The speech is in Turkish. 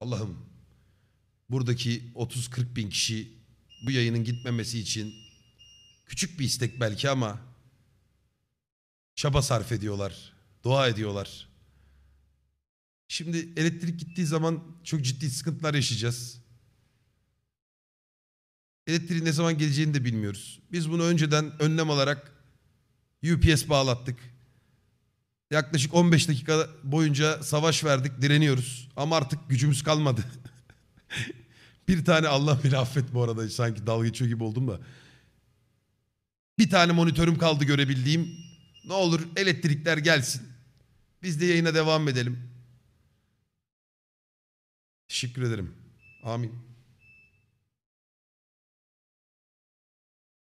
Allah'ım buradaki 30-40 bin kişi bu yayının gitmemesi için küçük bir istek belki ama çaba sarf ediyorlar, dua ediyorlar. Şimdi elektrik gittiği zaman çok ciddi sıkıntılar yaşayacağız. Elektriğin ne zaman geleceğini de bilmiyoruz. Biz bunu önceden önlem olarak UPS bağlattık. Yaklaşık 15 dakika boyunca savaş verdik, direniyoruz. Ama artık gücümüz kalmadı. bir tane Allah beni affet bu arada sanki dalga geçiyor gibi oldum da. Bir tane monitörüm kaldı görebildiğim. Ne olur elektrikler gelsin. Biz de yayına devam edelim. Teşekkür ederim. Amin.